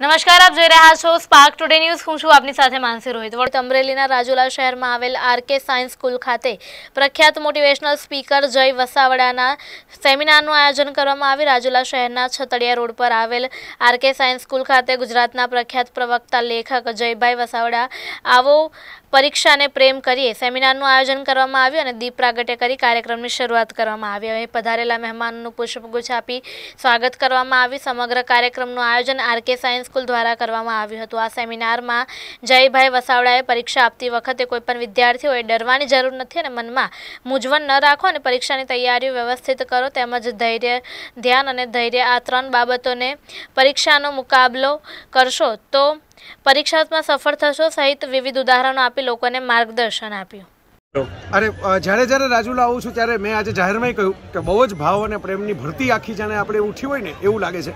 નમસ્કાર આપ જોઈ રહ્યા છો સ્પાર્ક ટુડે ન્યૂઝ હું છું આપની સાથે માનસી રોહિત વડ અમરેલીના રાજુલા શહેરમાં આવેલ આરકે સાયન્સ સ્કૂલ ખાતે પ્રખ્યાત મોટિવેશનલ સ્પીકર જય વસાવડાના સેમિનારનું આયોજન કરવામાં આવ્યું રાજુલા શહેરના છતડિયા રોડ પર આવેલ આરકે સાયન્સ સ્કૂલ ખાતે ગુજરાતના પ્રખ્યાત પ્રવક્તા લેખક જયભાઈ વસાવડા આવો પરીક્ષાને પ્રેમ કરીએ સેમિનારનું આયોજન કરવામાં આવ્યું અને દીપ પ્રાગટ્ય કરી કાર્યક્રમની શરૂઆત કરવામાં આવી અહીં પધારેલા મહેમાનોનું પુષ્પગુચ્છ આપી સ્વાગત કરવામાં આવ્યું સમગ્ર કાર્યક્રમનું આયોજન આરકે સાયન્સ સ્કૂલ દ્વારા કરવામાં આવ્યું હતું આ સેમિનારમાં જયભાઈ વસાવડાએ પરીક્ષા આપતી વખતે કોઈપણ વિદ્યાર્થીઓએ ડરવાની જરૂર નથી અને મનમાં મૂંઝવણ ન રાખો અને પરીક્ષાની તૈયારીઓ વ્યવસ્થિત કરો તેમજ ધૈર્ય ધ્યાન અને ધૈર્ય આ ત્રણ બાબતોને પરીક્ષાનો મુકાબલો કરશો તો પરીક્ષામાં સફળ થશો સહિત વિવિધ ઉદાહરણો આપી લોકોને માર્ગદર્શન આપ્યું અરે જ્યારે જ્યારે રાજુલા આવું છું ત્યારે મેં આજે જાહેરમાં કહ્યું કે બહુ જ ભાવ અને પ્રેમની ભરતી આખી જાણે આપણે ઉઠી હોય ને એવું લાગે છે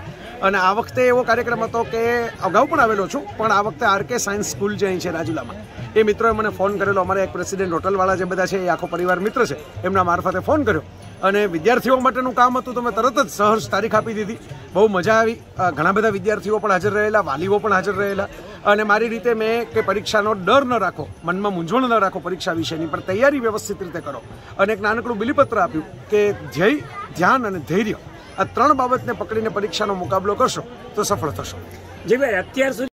અને આ વખતે એવો કાર્યક્રમ હતો કે અગાઉ પણ આવેલો છું પણ આ વખતે આરકે સાયન્સ સ્કૂલ જે અહીં છે રાજુલામાં એ મિત્રોએ મને ફોન કરેલો અમારે એક પ્રેસિડેન્ટ હોટલવાળા જે બધા છે એ આખો પરિવાર મિત્ર છે એમના મારફતે ફોન કર્યો અને વિદ્યાર્થીઓ માટેનું કામ હતું તમે તરત જ સહર્ષ તારીખ આપી દીધી બહુ મજા આવી ઘણા બધા વિદ્યાર્થીઓ પણ હાજર રહેલા વાલીઓ પણ હાજર રહેલા અને મારી રીતે મેં કે પરીક્ષાનો ડર ન રાખો મનમાં મૂંઝવણ ન રાખો પરીક્ષા વિશેની પણ તૈયારી વ્યવસ્થિત રીતે કરો અને એક નાનકડું બિલીપત્ર આપ્યું કે ધ્યેય ધ્યાન અને ધૈર્ય આ ત્રણ બાબતને પકડીને પરીક્ષાનો મુકાબલો કરશો તો સફળ થશો જીભાઈ અત્યાર સુધી